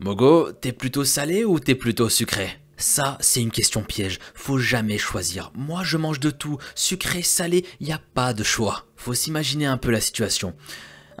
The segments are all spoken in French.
Mogo, t'es plutôt salé ou t'es plutôt sucré ça, c'est une question piège. Faut jamais choisir. Moi, je mange de tout. Sucré, salé, y a pas de choix. Faut s'imaginer un peu la situation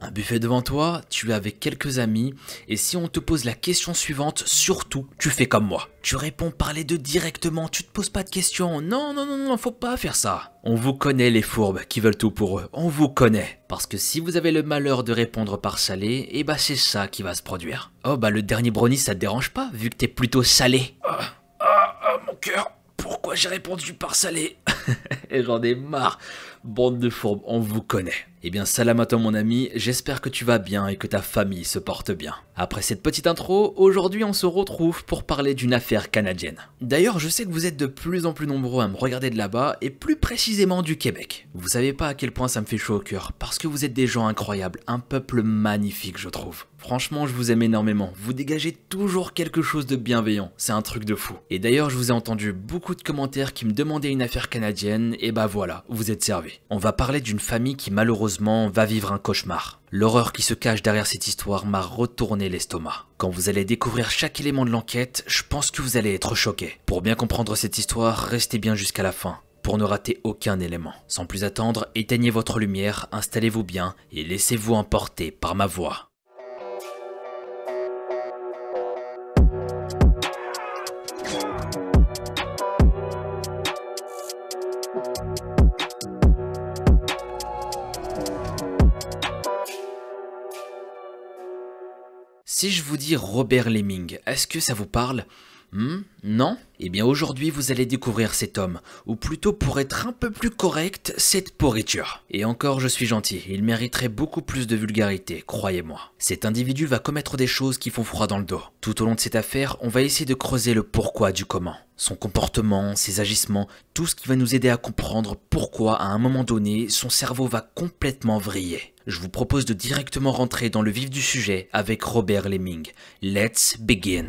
un buffet devant toi, tu es avec quelques amis, et si on te pose la question suivante, surtout, tu fais comme moi. Tu réponds par les deux directement, tu te poses pas de questions. Non, non, non, non, faut pas faire ça. On vous connaît les fourbes qui veulent tout pour eux, on vous connaît. Parce que si vous avez le malheur de répondre par salé, et eh bah ben, c'est ça qui va se produire. Oh bah le dernier brownie ça te dérange pas, vu que t'es plutôt salé. Ah, ah, ah, mon cœur, pourquoi j'ai répondu par salé J'en ai marre bande de fourbes, on vous connaît. Eh bien salam à toi mon ami, j'espère que tu vas bien et que ta famille se porte bien. Après cette petite intro, aujourd'hui on se retrouve pour parler d'une affaire canadienne. D'ailleurs je sais que vous êtes de plus en plus nombreux à me regarder de là-bas et plus précisément du Québec. Vous savez pas à quel point ça me fait chaud au cœur parce que vous êtes des gens incroyables, un peuple magnifique je trouve. Franchement je vous aime énormément, vous dégagez toujours quelque chose de bienveillant, c'est un truc de fou. Et d'ailleurs je vous ai entendu beaucoup de commentaires qui me demandaient une affaire canadienne, et bah voilà, vous êtes servis. On va parler d'une famille qui malheureusement va vivre un cauchemar. L'horreur qui se cache derrière cette histoire m'a retourné l'estomac. Quand vous allez découvrir chaque élément de l'enquête, je pense que vous allez être choqué. Pour bien comprendre cette histoire, restez bien jusqu'à la fin pour ne rater aucun élément. Sans plus attendre, éteignez votre lumière, installez-vous bien et laissez-vous emporter par ma voix. Si je vous dis Robert Lemming, est-ce que ça vous parle Hum Non Eh bien aujourd'hui vous allez découvrir cet homme, ou plutôt pour être un peu plus correct, cette pourriture. Et encore je suis gentil, il mériterait beaucoup plus de vulgarité, croyez-moi. Cet individu va commettre des choses qui font froid dans le dos. Tout au long de cette affaire, on va essayer de creuser le pourquoi du comment. Son comportement, ses agissements, tout ce qui va nous aider à comprendre pourquoi à un moment donné son cerveau va complètement vriller je vous propose de directement rentrer dans le vif du sujet avec Robert Lemming. Let's begin.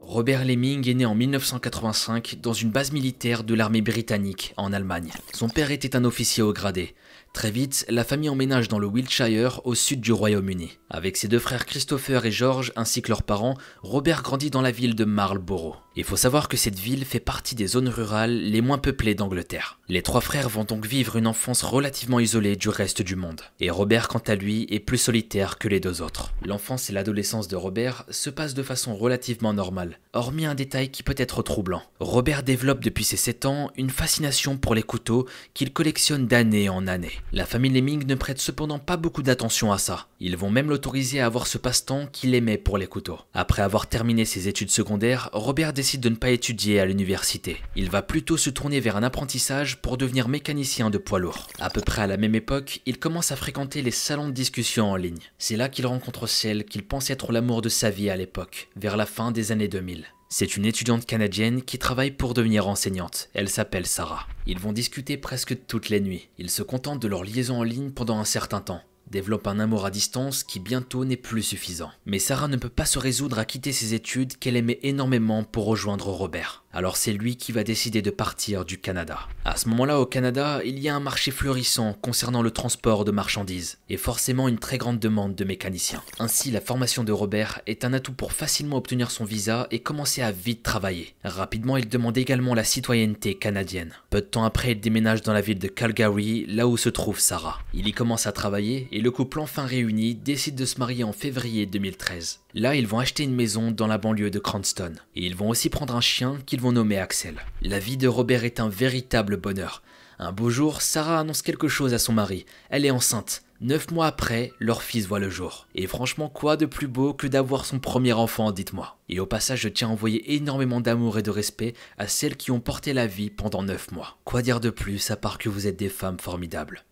Robert Lemming est né en 1985 dans une base militaire de l'armée britannique en Allemagne. Son père était un officier au gradé. Très vite, la famille emménage dans le Wiltshire, au sud du Royaume-Uni. Avec ses deux frères Christopher et George, ainsi que leurs parents, Robert grandit dans la ville de Marlborough. Il faut savoir que cette ville fait partie des zones rurales les moins peuplées d'Angleterre. Les trois frères vont donc vivre une enfance relativement isolée du reste du monde. Et Robert, quant à lui, est plus solitaire que les deux autres. L'enfance et l'adolescence de Robert se passent de façon relativement normale, hormis un détail qui peut être troublant. Robert développe depuis ses 7 ans une fascination pour les couteaux qu'il collectionne d'année en année. La famille Lemming ne prête cependant pas beaucoup d'attention à ça. Ils vont même l'autoriser à avoir ce passe-temps qu'il aimait pour les couteaux. Après avoir terminé ses études secondaires, Robert décide de ne pas étudier à l'université. Il va plutôt se tourner vers un apprentissage pour devenir mécanicien de poids lourd. À peu près à la même époque, il commence à fréquenter les salons de discussion en ligne. C'est là qu'il rencontre celle qu'il pense être l'amour de sa vie à l'époque, vers la fin des années 2000. C'est une étudiante canadienne qui travaille pour devenir enseignante. Elle s'appelle Sarah. Ils vont discuter presque toutes les nuits. Ils se contentent de leur liaison en ligne pendant un certain temps développe un amour à distance qui bientôt n'est plus suffisant. Mais Sarah ne peut pas se résoudre à quitter ses études qu'elle aimait énormément pour rejoindre Robert. Alors c'est lui qui va décider de partir du Canada. À ce moment-là, au Canada, il y a un marché florissant concernant le transport de marchandises, et forcément une très grande demande de mécaniciens. Ainsi, la formation de Robert est un atout pour facilement obtenir son visa et commencer à vite travailler. Rapidement, il demande également la citoyenneté canadienne. Peu de temps après, il déménage dans la ville de Calgary, là où se trouve Sarah. Il y commence à travailler, et le couple enfin réuni décide de se marier en février 2013. Là, ils vont acheter une maison dans la banlieue de Cranston, et ils vont aussi prendre un chien qu'ils Nommé Axel. La vie de Robert est un véritable bonheur. Un beau jour, Sarah annonce quelque chose à son mari. Elle est enceinte. Neuf mois après, leur fils voit le jour. Et franchement, quoi de plus beau que d'avoir son premier enfant, dites-moi. Et au passage, je tiens à envoyer énormément d'amour et de respect à celles qui ont porté la vie pendant neuf mois. Quoi dire de plus à part que vous êtes des femmes formidables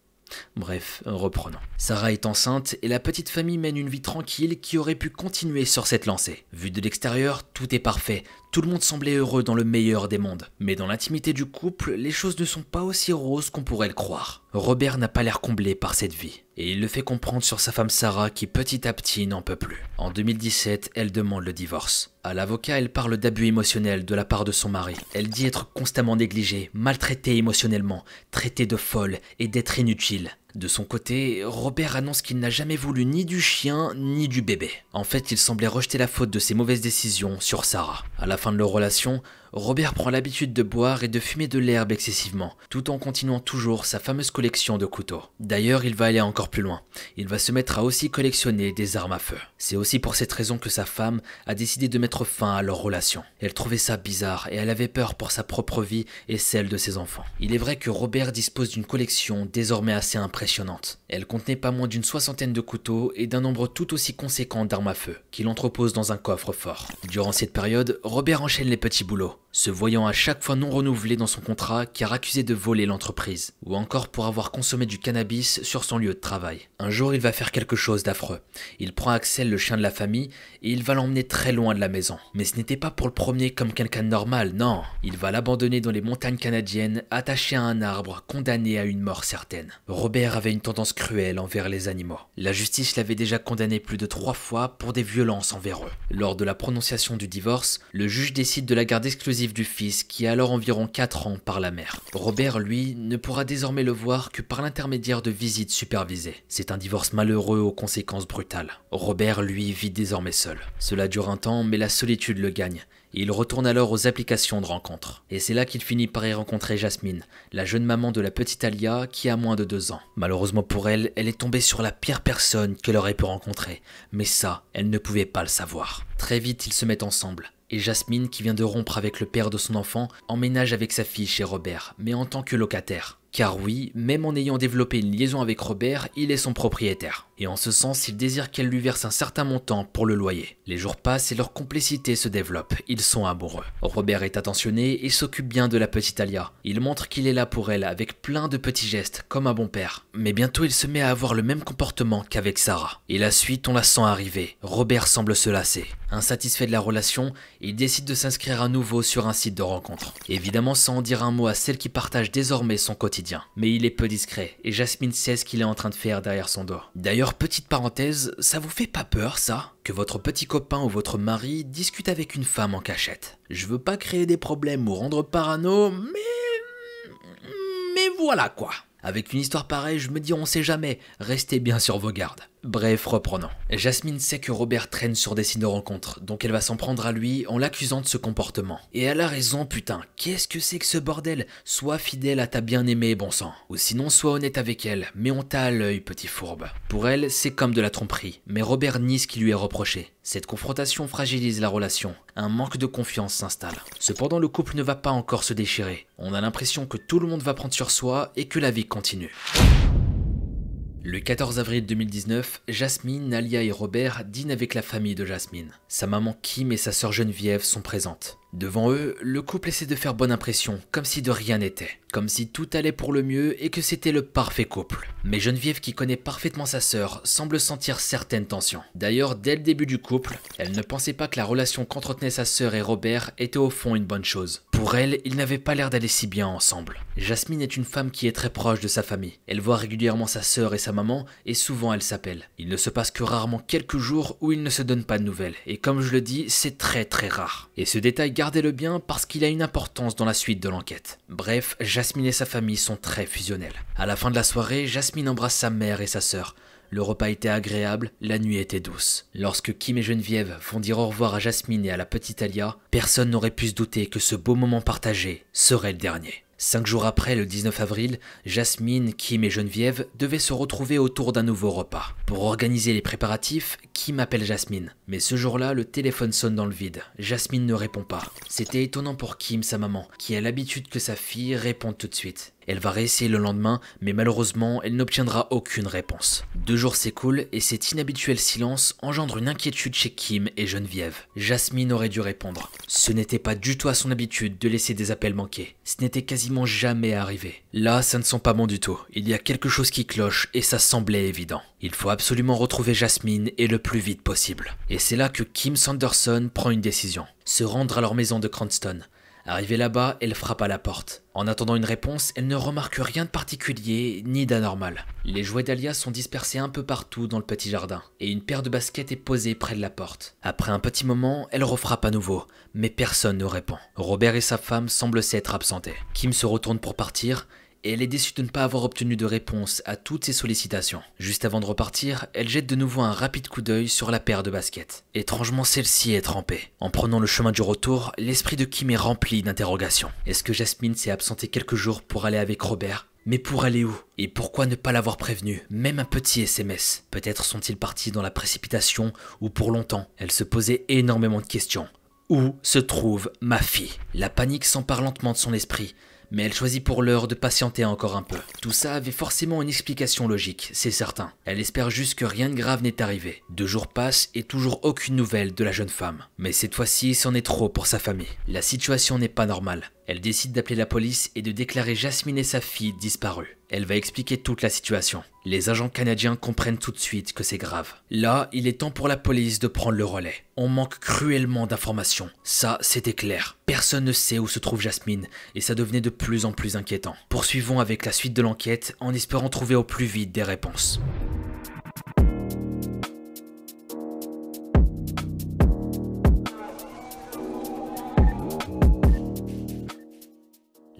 Bref, reprenons. Sarah est enceinte et la petite famille mène une vie tranquille qui aurait pu continuer sur cette lancée. Vu de l'extérieur, tout est parfait. Tout le monde semblait heureux dans le meilleur des mondes, mais dans l'intimité du couple, les choses ne sont pas aussi roses qu'on pourrait le croire. Robert n'a pas l'air comblé par cette vie, et il le fait comprendre sur sa femme Sarah qui petit à petit n'en peut plus. En 2017, elle demande le divorce. À l'avocat, elle parle d'abus émotionnels de la part de son mari. Elle dit être constamment négligée, maltraitée émotionnellement, traitée de folle et d'être inutile. De son côté, Robert annonce qu'il n'a jamais voulu ni du chien ni du bébé. En fait, il semblait rejeter la faute de ses mauvaises décisions sur Sarah. À la fin de leur relation, Robert prend l'habitude de boire et de fumer de l'herbe excessivement, tout en continuant toujours sa fameuse collection de couteaux. D'ailleurs, il va aller encore plus loin. Il va se mettre à aussi collectionner des armes à feu. C'est aussi pour cette raison que sa femme a décidé de mettre fin à leur relation. Elle trouvait ça bizarre et elle avait peur pour sa propre vie et celle de ses enfants. Il est vrai que Robert dispose d'une collection désormais assez impressionnante. Elle contenait pas moins d'une soixantaine de couteaux et d'un nombre tout aussi conséquent d'armes à feu, qu'il entrepose dans un coffre fort. Durant cette période, Robert enchaîne les petits boulots se voyant à chaque fois non renouvelé dans son contrat car accusé de voler l'entreprise, ou encore pour avoir consommé du cannabis sur son lieu de travail. Un jour, il va faire quelque chose d'affreux. Il prend Axel, le chien de la famille, et il va l'emmener très loin de la maison. Mais ce n'était pas pour le promener comme quelqu'un de normal, non. Il va l'abandonner dans les montagnes canadiennes, attaché à un arbre, condamné à une mort certaine. Robert avait une tendance cruelle envers les animaux. La justice l'avait déjà condamné plus de trois fois pour des violences envers eux. Lors de la prononciation du divorce, le juge décide de la garde exclusive du fils qui a alors environ 4 ans par la mère. Robert, lui, ne pourra désormais le voir que par l'intermédiaire de visites supervisées. C'est un divorce malheureux aux conséquences brutales. Robert, lui, vit désormais seul. Cela dure un temps, mais la solitude le gagne. il retourne alors aux applications de rencontres. Et c'est là qu'il finit par y rencontrer Jasmine, la jeune maman de la petite Alia qui a moins de deux ans. Malheureusement pour elle, elle est tombée sur la pire personne qu'elle aurait pu rencontrer. Mais ça, elle ne pouvait pas le savoir. Très vite, ils se mettent ensemble et Jasmine, qui vient de rompre avec le père de son enfant, emménage avec sa fille chez Robert, mais en tant que locataire. Car oui, même en ayant développé une liaison avec Robert, il est son propriétaire et en ce sens, il désire qu'elle lui verse un certain montant pour le loyer. Les jours passent et leur complicité se développe, ils sont amoureux. Robert est attentionné et s'occupe bien de la petite Alia. Il montre qu'il est là pour elle avec plein de petits gestes, comme un bon père. Mais bientôt, il se met à avoir le même comportement qu'avec Sarah. Et la suite, on la sent arriver. Robert semble se lasser. Insatisfait de la relation, il décide de s'inscrire à nouveau sur un site de rencontre. Évidemment sans en dire un mot à celle qui partage désormais son quotidien. Mais il est peu discret, et Jasmine sait ce qu'il est en train de faire derrière son dos. D'ailleurs, petite parenthèse, ça vous fait pas peur ça Que votre petit copain ou votre mari discute avec une femme en cachette Je veux pas créer des problèmes ou rendre parano, mais... Mais voilà quoi avec une histoire pareille, je me dis on sait jamais, restez bien sur vos gardes. Bref, reprenant. Jasmine sait que Robert traîne sur des signes de rencontre, donc elle va s'en prendre à lui en l'accusant de ce comportement. Et elle a raison, putain, qu'est-ce que c'est que ce bordel Sois fidèle à ta bien-aimée, bon sang. Ou sinon, sois honnête avec elle, mais on t'a à l'œil, petit fourbe. Pour elle, c'est comme de la tromperie, mais Robert nie ce qui lui est reproché. Cette confrontation fragilise la relation, un manque de confiance s'installe. Cependant, le couple ne va pas encore se déchirer. On a l'impression que tout le monde va prendre sur soi et que la vie continue. Le 14 avril 2019, Jasmine, Alia et Robert dînent avec la famille de Jasmine. Sa maman Kim et sa sœur Geneviève sont présentes. Devant eux, le couple essaie de faire bonne impression, comme si de rien n'était, comme si tout allait pour le mieux et que c'était le parfait couple. Mais Geneviève, qui connaît parfaitement sa sœur, semble sentir certaines tensions. D'ailleurs, dès le début du couple, elle ne pensait pas que la relation qu'entretenait sa sœur et Robert était au fond une bonne chose. Pour elle, ils n'avaient pas l'air d'aller si bien ensemble. Jasmine est une femme qui est très proche de sa famille. Elle voit régulièrement sa sœur et sa maman, et souvent elle s'appelle. Il ne se passe que rarement quelques jours où ils ne se donnent pas de nouvelles, et comme je le dis, c'est très très rare. Et ce détail gardez-le bien parce qu'il a une importance dans la suite de l'enquête. Bref, Jasmine et sa famille sont très fusionnels. À la fin de la soirée, Jasmine embrasse sa mère et sa sœur. Le repas était agréable, la nuit était douce. Lorsque Kim et Geneviève vont dire au revoir à Jasmine et à la petite Alia, personne n'aurait pu se douter que ce beau moment partagé serait le dernier. Cinq jours après, le 19 avril, Jasmine, Kim et Geneviève devaient se retrouver autour d'un nouveau repas. Pour organiser les préparatifs, Kim appelle Jasmine. Mais ce jour-là, le téléphone sonne dans le vide. Jasmine ne répond pas. C'était étonnant pour Kim, sa maman, qui a l'habitude que sa fille réponde tout de suite. Elle va réessayer le lendemain, mais malheureusement, elle n'obtiendra aucune réponse. Deux jours s'écoulent et cet inhabituel silence engendre une inquiétude chez Kim et Geneviève. Jasmine aurait dû répondre. Ce n'était pas du tout à son habitude de laisser des appels manquer. Ce n'était quasiment jamais arrivé. Là, ça ne sent pas bon du tout. Il y a quelque chose qui cloche et ça semblait évident. Il faut absolument retrouver Jasmine et le plus vite possible. Et c'est là que Kim Sanderson prend une décision. Se rendre à leur maison de Cranston. Arrivée là-bas, elle frappe à la porte. En attendant une réponse, elle ne remarque rien de particulier ni d'anormal. Les jouets d'Alia sont dispersés un peu partout dans le petit jardin, et une paire de baskets est posée près de la porte. Après un petit moment, elle refrappe à nouveau, mais personne ne répond. Robert et sa femme semblent s'être absentés. Kim se retourne pour partir, et elle est déçue de ne pas avoir obtenu de réponse à toutes ses sollicitations. Juste avant de repartir, elle jette de nouveau un rapide coup d'œil sur la paire de baskets. Étrangement, celle-ci est trempée. En prenant le chemin du retour, l'esprit de Kim est rempli d'interrogations. Est-ce que Jasmine s'est absentée quelques jours pour aller avec Robert mais pour aller où Et pourquoi ne pas l'avoir prévenue Même un petit SMS. Peut-être sont-ils partis dans la précipitation ou pour longtemps. Elle se posait énormément de questions. Où se trouve ma fille La panique s'empare lentement de son esprit, mais elle choisit pour l'heure de patienter encore un peu. Tout ça avait forcément une explication logique, c'est certain. Elle espère juste que rien de grave n'est arrivé. Deux jours passent et toujours aucune nouvelle de la jeune femme. Mais cette fois-ci, c'en est trop pour sa famille. La situation n'est pas normale. Elle décide d'appeler la police et de déclarer Jasmine et sa fille disparues. Elle va expliquer toute la situation. Les agents canadiens comprennent tout de suite que c'est grave. Là, il est temps pour la police de prendre le relais. On manque cruellement d'informations. Ça, c'était clair. Personne ne sait où se trouve Jasmine, et ça devenait de plus en plus inquiétant. Poursuivons avec la suite de l'enquête en espérant trouver au plus vite des réponses.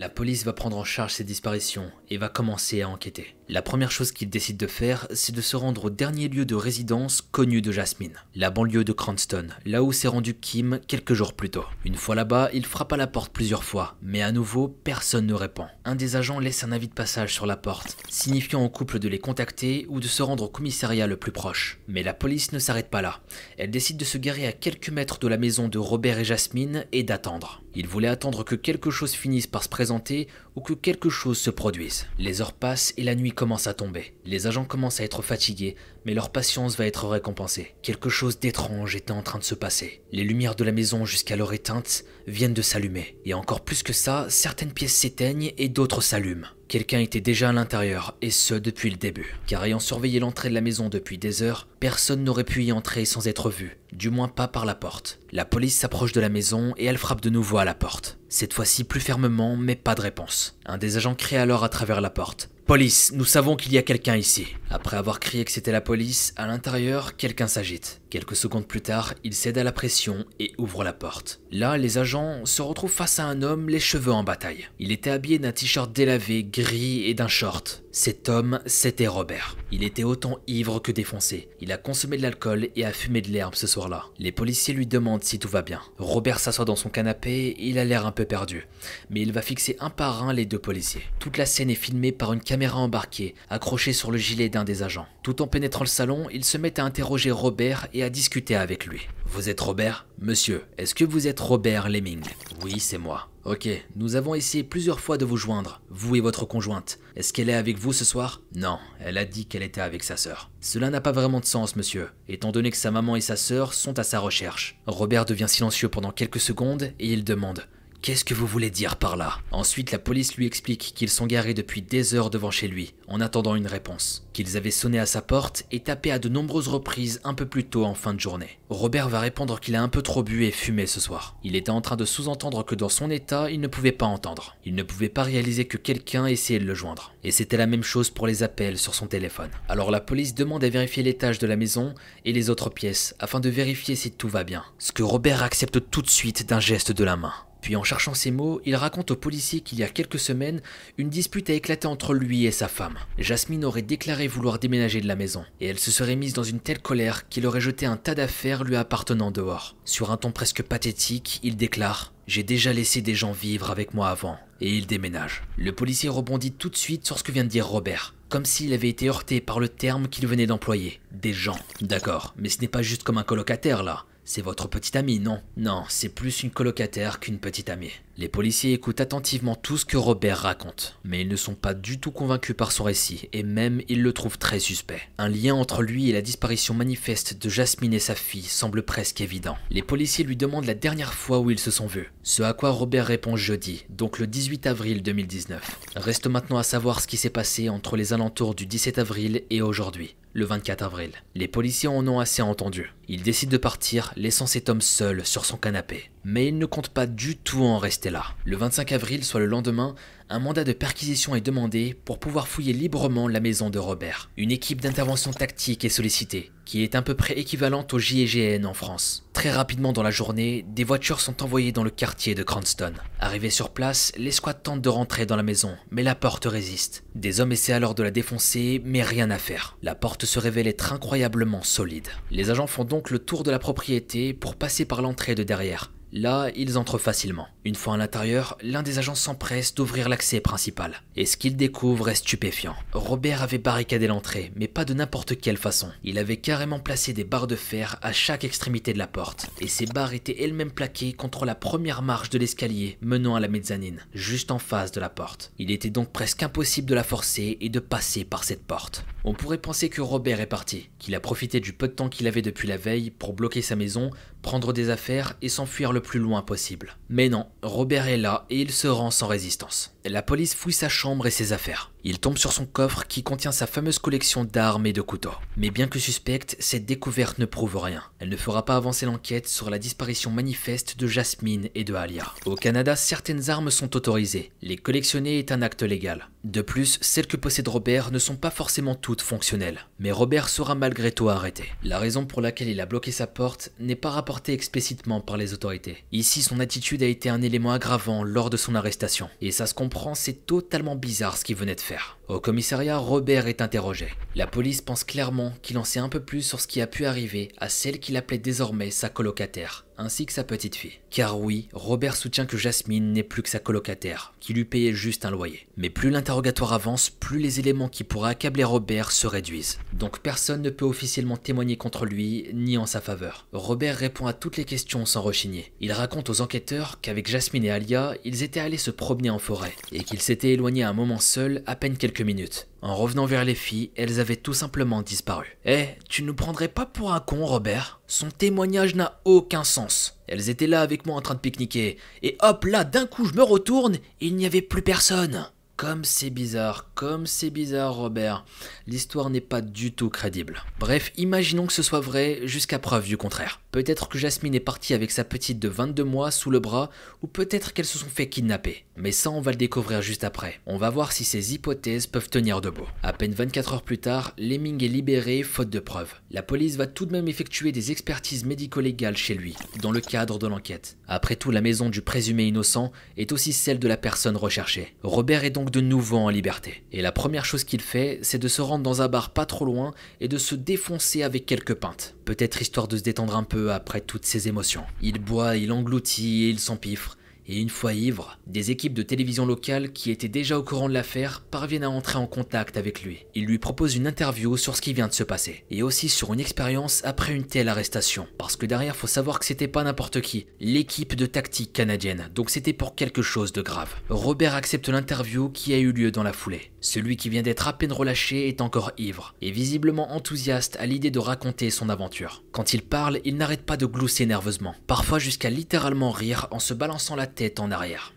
La police va prendre en charge ces disparitions et va commencer à enquêter. La première chose qu'il décide de faire, c'est de se rendre au dernier lieu de résidence connu de Jasmine, la banlieue de Cranston, là où s'est rendu Kim quelques jours plus tôt. Une fois là-bas, il frappe à la porte plusieurs fois, mais à nouveau, personne ne répond. Un des agents laisse un avis de passage sur la porte, signifiant au couple de les contacter ou de se rendre au commissariat le plus proche. Mais la police ne s'arrête pas là. Elle décide de se garer à quelques mètres de la maison de Robert et Jasmine et d'attendre. Il voulait attendre que quelque chose finisse par se présenter ou que quelque chose se produise. Les heures passent et la nuit commence à tomber. Les agents commencent à être fatigués, mais leur patience va être récompensée. Quelque chose d'étrange était en train de se passer. Les lumières de la maison jusqu'alors éteintes viennent de s'allumer. Et encore plus que ça, certaines pièces s'éteignent et d'autres s'allument. Quelqu'un était déjà à l'intérieur, et ce depuis le début. Car ayant surveillé l'entrée de la maison depuis des heures, personne n'aurait pu y entrer sans être vu, du moins pas par la porte. La police s'approche de la maison et elle frappe de nouveau à la porte. Cette fois-ci plus fermement, mais pas de réponse. Un des agents crie alors à travers la porte. Police, nous savons qu'il y a quelqu'un ici. Après avoir crié que c'était la police, à l'intérieur, quelqu'un s'agite. Quelques secondes plus tard, il cède à la pression et ouvre la porte. Là, les agents se retrouvent face à un homme, les cheveux en bataille. Il était habillé d'un t-shirt délavé, gris et d'un short. Cet homme, c'était Robert. Il était autant ivre que défoncé. Il a consommé de l'alcool et a fumé de l'herbe ce soir là Les policiers lui demandent si tout va bien. Robert s'assoit dans son canapé, il a l'air un peu perdu, mais il va fixer un par un les deux policiers. Toute la scène est filmée par une caméra embarquée, accrochée sur le gilet d'un des agents. Tout en pénétrant le salon, il se met à interroger Robert et à discuter avec lui. Vous êtes Robert Monsieur, est-ce que vous êtes Robert Lemming oui, c'est moi. Ok, nous avons essayé plusieurs fois de vous joindre, vous et votre conjointe. Est-ce qu'elle est avec vous ce soir Non, elle a dit qu'elle était avec sa sœur. Cela n'a pas vraiment de sens, monsieur, étant donné que sa maman et sa sœur sont à sa recherche. Robert devient silencieux pendant quelques secondes et il demande Qu'est-ce que vous voulez dire par là Ensuite, la police lui explique qu'ils sont garés depuis des heures devant chez lui, en attendant une réponse. Qu'ils avaient sonné à sa porte et tapé à de nombreuses reprises un peu plus tôt en fin de journée. Robert va répondre qu'il a un peu trop bu et fumé ce soir. Il était en train de sous-entendre que dans son état, il ne pouvait pas entendre. Il ne pouvait pas réaliser que quelqu'un essayait de le joindre. Et c'était la même chose pour les appels sur son téléphone. Alors la police demande à vérifier l'étage de la maison et les autres pièces afin de vérifier si tout va bien. Ce que Robert accepte tout de suite d'un geste de la main. Puis en cherchant ces mots, il raconte au policier qu'il y a quelques semaines, une dispute a éclaté entre lui et sa femme. Jasmine aurait déclaré vouloir déménager de la maison, et elle se serait mise dans une telle colère qu'il aurait jeté un tas d'affaires lui appartenant dehors. Sur un ton presque pathétique, il déclare j'ai déjà laissé des gens vivre avec moi avant, et il déménage. Le policier rebondit tout de suite sur ce que vient de dire Robert, comme s'il avait été heurté par le terme qu'il venait d'employer. Des gens. D'accord, mais ce n'est pas juste comme un colocataire là. C'est votre petite amie, non Non, c'est plus une colocataire qu'une petite amie. Les policiers écoutent attentivement tout ce que Robert raconte, mais ils ne sont pas du tout convaincus par son récit, et même ils le trouvent très suspect. Un lien entre lui et la disparition manifeste de Jasmine et sa fille semble presque évident. Les policiers lui demandent la dernière fois où ils se sont vus, ce à quoi Robert répond jeudi, donc le 18 avril 2019. Reste maintenant à savoir ce qui s'est passé entre les alentours du 17 avril et aujourd'hui le 24 avril. Les policiers en ont assez entendu. Ils décident de partir, laissant cet homme seul sur son canapé. Mais il ne compte pas du tout en rester là. Le 25 avril, soit le lendemain, un mandat de perquisition est demandé pour pouvoir fouiller librement la maison de Robert. Une équipe d'intervention tactique est sollicitée, qui est à peu près équivalente au JEGN en France. Très rapidement dans la journée, des voitures sont envoyées dans le quartier de Cranston. Arrivé sur place, l'escouade tente de rentrer dans la maison, mais la porte résiste. Des hommes essaient alors de la défoncer, mais rien à faire. La porte se révèle être incroyablement solide. Les agents font donc le tour de la propriété pour passer par l'entrée de derrière, Là, ils entrent facilement. Une fois à l'intérieur, l'un des agents s'empresse d'ouvrir l'accès principal. Et ce qu'il découvre est stupéfiant. Robert avait barricadé l'entrée, mais pas de n'importe quelle façon. Il avait carrément placé des barres de fer à chaque extrémité de la porte. Et ces barres étaient elles-mêmes plaquées contre la première marche de l'escalier menant à la mezzanine, juste en face de la porte. Il était donc presque impossible de la forcer et de passer par cette porte. On pourrait penser que Robert est parti, qu'il a profité du peu de temps qu'il avait depuis la veille pour bloquer sa maison prendre des affaires et s'enfuir le plus loin possible. Mais non, Robert est là et il se rend sans résistance la police fouille sa chambre et ses affaires. Il tombe sur son coffre qui contient sa fameuse collection d'armes et de couteaux. Mais bien que suspecte, cette découverte ne prouve rien. Elle ne fera pas avancer l'enquête sur la disparition manifeste de Jasmine et de Alia. Au Canada, certaines armes sont autorisées. Les collectionner est un acte légal. De plus, celles que possède Robert ne sont pas forcément toutes fonctionnelles. Mais Robert sera malgré tout arrêté. La raison pour laquelle il a bloqué sa porte n'est pas rapportée explicitement par les autorités. Ici, son attitude a été un élément aggravant lors de son arrestation. Et ça se comprend c'est totalement bizarre ce qu'il venait de faire. Au commissariat, Robert est interrogé. La police pense clairement qu'il en sait un peu plus sur ce qui a pu arriver à celle qu'il appelait désormais sa colocataire, ainsi que sa petite fille. Car oui, Robert soutient que Jasmine n'est plus que sa colocataire, qui lui payait juste un loyer. Mais plus l'interrogatoire avance, plus les éléments qui pourraient accabler Robert se réduisent. Donc personne ne peut officiellement témoigner contre lui, ni en sa faveur. Robert répond à toutes les questions sans rechigner. Il raconte aux enquêteurs qu'avec Jasmine et Alia, ils étaient allés se promener en forêt, et qu'ils s'étaient éloignés à un moment seul, à peine quelques minutes. En revenant vers les filles, elles avaient tout simplement disparu. Eh, tu ne prendrais pas pour un con, Robert Son témoignage n'a aucun sens. Elles étaient là avec moi en train de pique-niquer, et hop là, d'un coup je me retourne, et il n'y avait plus personne. Comme c'est bizarre, comme c'est bizarre Robert, l'histoire n'est pas du tout crédible. Bref, imaginons que ce soit vrai jusqu'à preuve du contraire. Peut-être que Jasmine est partie avec sa petite de 22 mois sous le bras, ou peut-être qu'elles se sont fait kidnapper. Mais ça on va le découvrir juste après. On va voir si ces hypothèses peuvent tenir debout. À peine 24 heures plus tard, Lemming est libéré faute de preuves. La police va tout de même effectuer des expertises médico-légales chez lui, dans le cadre de l'enquête. Après tout, la maison du présumé innocent est aussi celle de la personne recherchée. Robert est donc de nouveau en liberté. Et la première chose qu'il fait, c'est de se rendre dans un bar pas trop loin et de se défoncer avec quelques pintes. Peut-être histoire de se détendre un peu après toutes ces émotions. Il boit, il engloutit et il s'empiffre. Et une fois ivre, des équipes de télévision locale qui étaient déjà au courant de l'affaire parviennent à entrer en contact avec lui. Ils lui proposent une interview sur ce qui vient de se passer, et aussi sur une expérience après une telle arrestation. Parce que derrière, faut savoir que c'était pas n'importe qui, l'équipe de tactique canadienne, donc c'était pour quelque chose de grave. Robert accepte l'interview qui a eu lieu dans la foulée. Celui qui vient d'être à peine relâché est encore ivre et visiblement enthousiaste à l'idée de raconter son aventure. Quand il parle, il n'arrête pas de glousser nerveusement, parfois jusqu'à littéralement rire en se balançant la tête en arrière.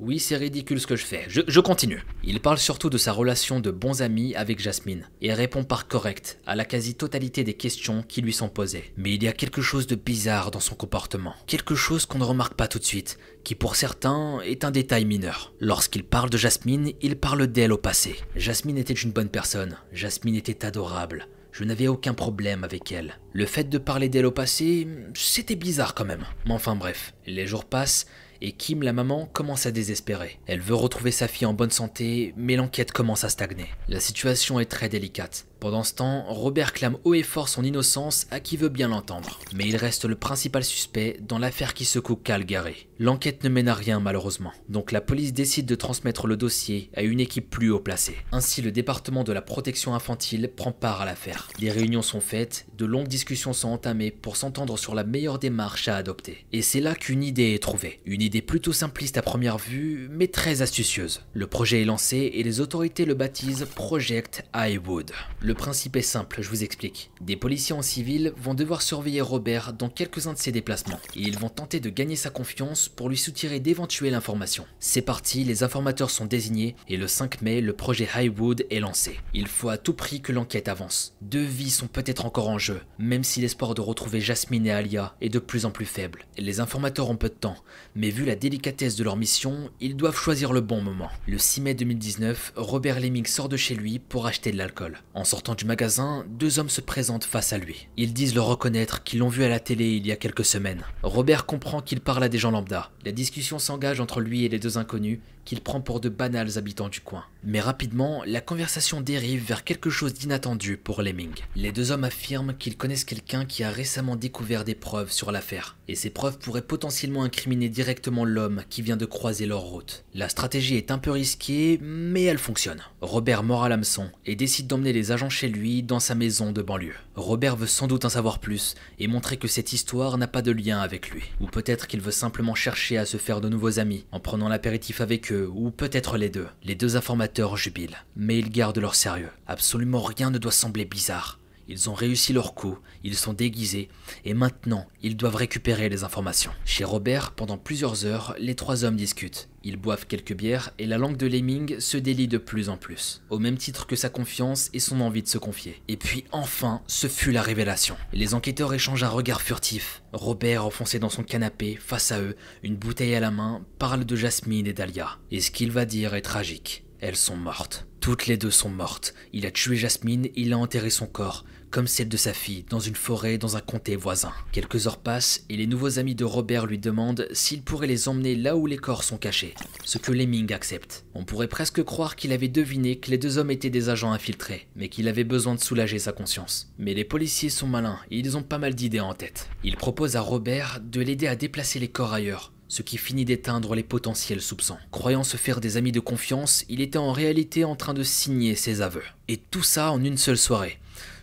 Oui, c'est ridicule ce que je fais. Je, continue. Il parle surtout de sa relation de bons amis avec Jasmine et répond par correct à la quasi-totalité des questions qui lui sont posées. Mais il y a quelque chose de bizarre dans son comportement. Quelque chose qu'on ne remarque pas tout de suite, qui pour certains est un détail mineur. Lorsqu'il parle de Jasmine, il parle d'elle au passé. Jasmine était une bonne personne. Jasmine était adorable. Je n'avais aucun problème avec elle. Le fait de parler d'elle au passé, c'était bizarre quand même. Mais enfin bref, les jours passent et Kim, la maman, commence à désespérer. Elle veut retrouver sa fille en bonne santé, mais l'enquête commence à stagner. La situation est très délicate. Pendant ce temps, Robert clame haut et fort son innocence à qui veut bien l'entendre. Mais il reste le principal suspect dans l'affaire qui secoue Calgary. L'enquête ne mène à rien malheureusement, donc la police décide de transmettre le dossier à une équipe plus haut placée. Ainsi, le département de la protection infantile prend part à l'affaire. Des réunions sont faites, de longues discussions sont entamées pour s'entendre sur la meilleure démarche à adopter. Et c'est là qu'une idée est trouvée. Une idée plutôt simpliste à première vue, mais très astucieuse. Le projet est lancé et les autorités le baptisent Project Highwood. Le principe est simple, je vous explique. Des policiers en civil vont devoir surveiller Robert dans quelques-uns de ses déplacements, et ils vont tenter de gagner sa confiance pour lui soutirer d'éventuelles informations. C'est parti, les informateurs sont désignés, et le 5 mai, le projet Highwood est lancé. Il faut à tout prix que l'enquête avance. Deux vies sont peut-être encore en jeu, même si l'espoir de retrouver Jasmine et Alia est de plus en plus faible. Les informateurs ont peu de temps, mais vu la délicatesse de leur mission, ils doivent choisir le bon moment. Le 6 mai 2019, Robert Lemming sort de chez lui pour acheter de l'alcool. En sortant du magasin, deux hommes se présentent face à lui. Ils disent le reconnaître, qu'ils l'ont vu à la télé il y a quelques semaines. Robert comprend qu'il parle à des gens lambda. La discussion s'engage entre lui et les deux inconnus, qu'il prend pour de banals habitants du coin. Mais rapidement, la conversation dérive vers quelque chose d'inattendu pour Lemming. Les deux hommes affirment qu'ils connaissent quelqu'un qui a récemment découvert des preuves sur l'affaire, et ces preuves pourraient potentiellement incriminer directement l'homme qui vient de croiser leur route. La stratégie est un peu risquée, mais elle fonctionne. Robert mord à l'hameçon et décide d'emmener les agents chez lui dans sa maison de banlieue. Robert veut sans doute en savoir plus et montrer que cette histoire n'a pas de lien avec lui. Ou peut-être qu'il veut simplement chercher à se faire de nouveaux amis en prenant l'apéritif avec eux ou peut-être les deux. Les deux informateurs jubilent, mais ils gardent leur sérieux. Absolument rien ne doit sembler bizarre. Ils ont réussi leur coup, ils sont déguisés, et maintenant, ils doivent récupérer les informations. Chez Robert, pendant plusieurs heures, les trois hommes discutent. Ils boivent quelques bières et la langue de Lemming se délie de plus en plus, au même titre que sa confiance et son envie de se confier. Et puis enfin, ce fut la révélation. Les enquêteurs échangent un regard furtif. Robert, enfoncé dans son canapé, face à eux, une bouteille à la main, parle de Jasmine et d'Alia. Et ce qu'il va dire est tragique. Elles sont mortes. Toutes les deux sont mortes. Il a tué Jasmine, il a enterré son corps comme celle de sa fille, dans une forêt dans un comté voisin. Quelques heures passent et les nouveaux amis de Robert lui demandent s'il pourrait les emmener là où les corps sont cachés, ce que Lemming accepte. On pourrait presque croire qu'il avait deviné que les deux hommes étaient des agents infiltrés, mais qu'il avait besoin de soulager sa conscience. Mais les policiers sont malins et ils ont pas mal d'idées en tête. Ils proposent à Robert de l'aider à déplacer les corps ailleurs, ce qui finit d'éteindre les potentiels soupçons. Croyant se faire des amis de confiance, il était en réalité en train de signer ses aveux. Et tout ça en une seule soirée.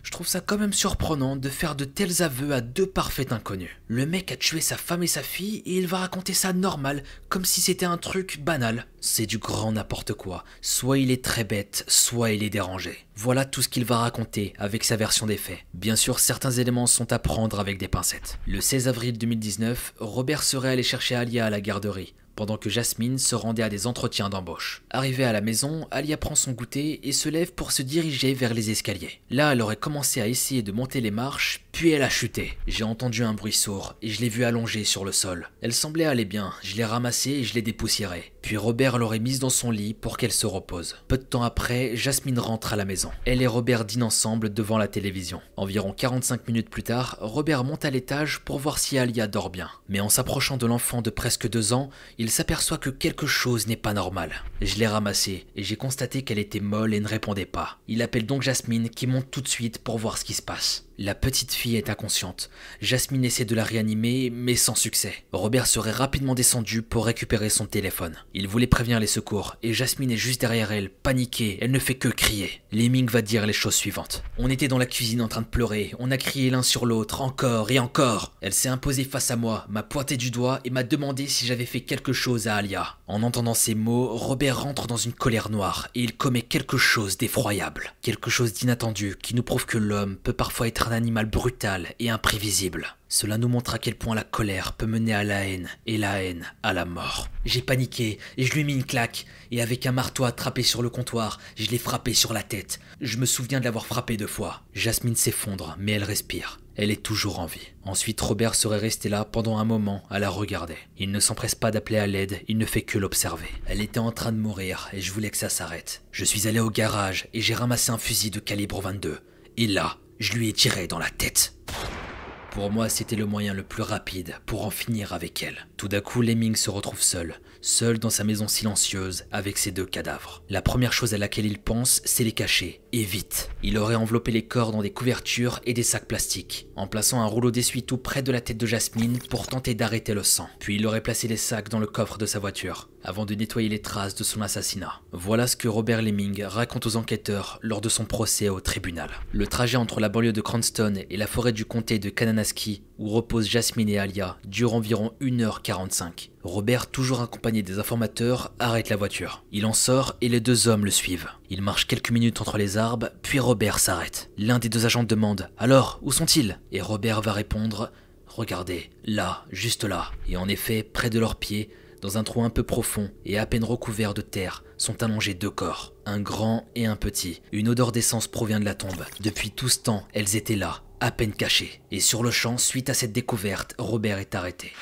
Je trouve ça quand même surprenant de faire de tels aveux à deux parfaits inconnus. Le mec a tué sa femme et sa fille et il va raconter ça normal, comme si c'était un truc banal. C'est du grand n'importe quoi. Soit il est très bête, soit il est dérangé. Voilà tout ce qu'il va raconter avec sa version des faits. Bien sûr, certains éléments sont à prendre avec des pincettes. Le 16 avril 2019, Robert serait allé chercher Alia à la garderie pendant que Jasmine se rendait à des entretiens d'embauche. Arrivée à la maison, Alia prend son goûter et se lève pour se diriger vers les escaliers. Là, elle aurait commencé à essayer de monter les marches, puis elle a chuté. J'ai entendu un bruit sourd et je l'ai vue allongée sur le sol. Elle semblait aller bien, je l'ai ramassée et je l'ai dépoussiérée. Puis Robert l'aurait mise dans son lit pour qu'elle se repose. Peu de temps après, Jasmine rentre à la maison. Elle et Robert dînent ensemble devant la télévision. Environ 45 minutes plus tard, Robert monte à l'étage pour voir si Alia dort bien. Mais en s'approchant de l'enfant de presque deux ans, il s'aperçoit que quelque chose n'est pas normal. Je l'ai ramassée et j'ai constaté qu'elle était molle et ne répondait pas. Il appelle donc Jasmine qui monte tout de suite pour voir ce qui se passe. La petite fille est inconsciente. Jasmine essaie de la réanimer, mais sans succès. Robert serait rapidement descendu pour récupérer son téléphone. Il voulait prévenir les secours, et Jasmine est juste derrière elle, paniquée, elle ne fait que crier. Lemming va dire les choses suivantes. On était dans la cuisine en train de pleurer, on a crié l'un sur l'autre, encore et encore. Elle s'est imposée face à moi, m'a pointé du doigt et m'a demandé si j'avais fait quelque chose à Alia. En entendant ces mots, Robert rentre dans une colère noire, et il commet quelque chose d'effroyable. Quelque chose d'inattendu qui nous prouve que l'homme peut parfois être un animal brutal et imprévisible. Cela nous montre à quel point la colère peut mener à la haine et la haine à la mort. J'ai paniqué et je lui ai mis une claque et avec un marteau attrapé sur le comptoir, je l'ai frappé sur la tête. Je me souviens de l'avoir frappé deux fois. Jasmine s'effondre mais elle respire. Elle est toujours en vie. Ensuite, Robert serait resté là pendant un moment à la regarder. Il ne s'empresse pas d'appeler à l'aide, il ne fait que l'observer. Elle était en train de mourir et je voulais que ça s'arrête. Je suis allé au garage et j'ai ramassé un fusil de calibre 22. Et là, je lui ai tiré dans la tête. Pour moi, c'était le moyen le plus rapide pour en finir avec elle. Tout d'un coup, Lemming se retrouve seul, seul dans sa maison silencieuse avec ses deux cadavres. La première chose à laquelle il pense, c'est les cacher, et vite. Il aurait enveloppé les corps dans des couvertures et des sacs plastiques, en plaçant un rouleau d'essuie tout près de la tête de Jasmine pour tenter d'arrêter le sang. Puis il aurait placé les sacs dans le coffre de sa voiture, avant de nettoyer les traces de son assassinat. Voilà ce que Robert Lemming raconte aux enquêteurs lors de son procès au tribunal. Le trajet entre la banlieue de Cranston et la forêt du comté de Kananaski, où reposent Jasmine et Alia, dure environ 1h45. Robert, toujours accompagné des informateurs, arrête la voiture. Il en sort et les deux hommes le suivent. Ils marchent quelques minutes entre les arbres, puis Robert s'arrête. L'un des deux agents demande Alors, où sont-ils Et Robert va répondre Regardez, là, juste là. Et en effet, près de leurs pieds, dans un trou un peu profond et à peine recouvert de terre sont allongés deux corps, un grand et un petit. Une odeur d'essence provient de la tombe. Depuis tout ce temps, elles étaient là, à peine cachées. Et sur le champ, suite à cette découverte, Robert est arrêté.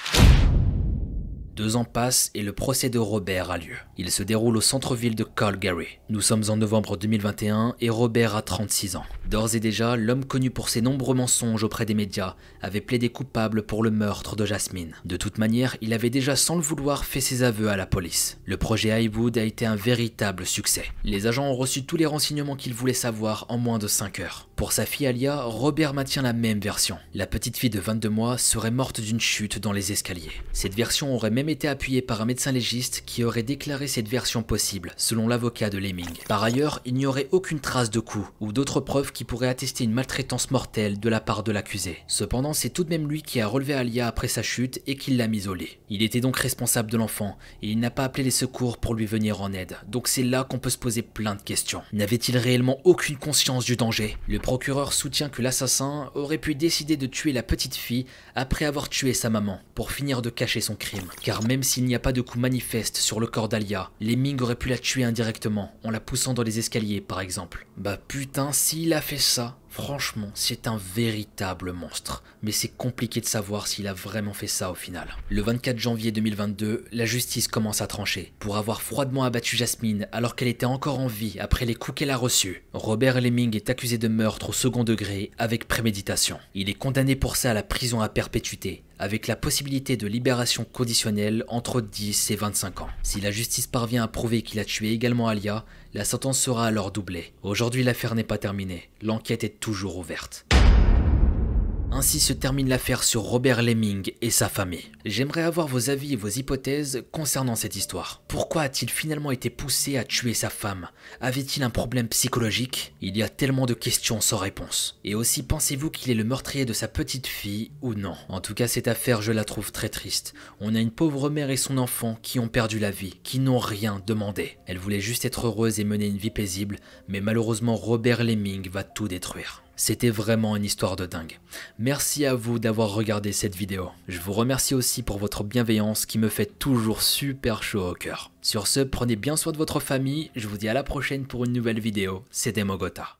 Deux ans passent et le procès de Robert a lieu. Il se déroule au centre-ville de Calgary. Nous sommes en novembre 2021 et Robert a 36 ans. D'ores et déjà, l'homme connu pour ses nombreux mensonges auprès des médias avait plaidé coupable pour le meurtre de Jasmine. De toute manière, il avait déjà sans le vouloir fait ses aveux à la police. Le projet Highwood a été un véritable succès. Les agents ont reçu tous les renseignements qu'ils voulaient savoir en moins de 5 heures. Pour sa fille Alia, Robert maintient la même version. La petite fille de 22 mois serait morte d'une chute dans les escaliers. Cette version aurait même était appuyé par un médecin légiste qui aurait déclaré cette version possible, selon l'avocat de Lemming. Par ailleurs, il n'y aurait aucune trace de coups ou d'autres preuves qui pourraient attester une maltraitance mortelle de la part de l'accusé. Cependant, c'est tout de même lui qui a relevé Alia après sa chute et qui l'a mise au Il était donc responsable de l'enfant et il n'a pas appelé les secours pour lui venir en aide. Donc c'est là qu'on peut se poser plein de questions. N'avait-il réellement aucune conscience du danger Le procureur soutient que l'assassin aurait pu décider de tuer la petite fille après avoir tué sa maman pour finir de cacher son crime. Car car même s'il n'y a pas de coup manifeste sur le corps d'Alia, les Ming auraient pu la tuer indirectement, en la poussant dans les escaliers par exemple. Bah putain, s'il a fait ça, Franchement, c'est un véritable monstre, mais c'est compliqué de savoir s'il a vraiment fait ça au final. Le 24 janvier 2022, la justice commence à trancher. Pour avoir froidement abattu Jasmine alors qu'elle était encore en vie après les coups qu'elle a reçus, Robert Lemming est accusé de meurtre au second degré avec préméditation. Il est condamné pour ça à la prison à perpétuité, avec la possibilité de libération conditionnelle entre 10 et 25 ans. Si la justice parvient à prouver qu'il a tué également Alia, la sentence sera alors doublée. Aujourd'hui, l'affaire n'est pas terminée. L'enquête est toujours ouverte. Ainsi se termine l'affaire sur Robert Lemming et sa famille. J'aimerais avoir vos avis et vos hypothèses concernant cette histoire. Pourquoi a-t-il finalement été poussé à tuer sa femme Avait-il un problème psychologique Il y a tellement de questions sans réponse. Et aussi, pensez-vous qu'il est le meurtrier de sa petite fille ou non En tout cas, cette affaire, je la trouve très triste. On a une pauvre mère et son enfant qui ont perdu la vie, qui n'ont rien demandé. Elle voulait juste être heureuse et mener une vie paisible, mais malheureusement, Robert Lemming va tout détruire. C'était vraiment une histoire de dingue. Merci à vous d'avoir regardé cette vidéo. Je vous remercie aussi pour votre bienveillance qui me fait toujours super chaud au cœur. Sur ce, prenez bien soin de votre famille, je vous dis à la prochaine pour une nouvelle vidéo. C'était Mogota.